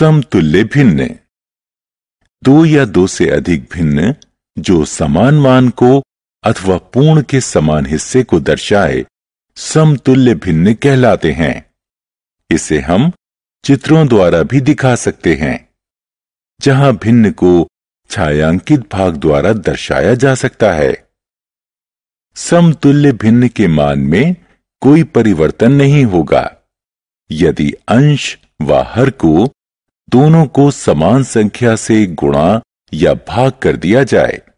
समतुल्य भिन्न दो या दो से अधिक भिन्न जो समान मान को अथवा पूर्ण के समान हिस्से को दर्शाए समतुल्य भिन्न कहलाते हैं इसे हम चित्रों द्वारा भी दिखा सकते हैं जहां भिन्न को छायांकित भाग द्वारा दर्शाया जा सकता है समतुल्य भिन्न के मान में कोई परिवर्तन नहीं होगा यदि अंश व हर को दोनों को समान संख्या से गुणा या भाग कर दिया जाए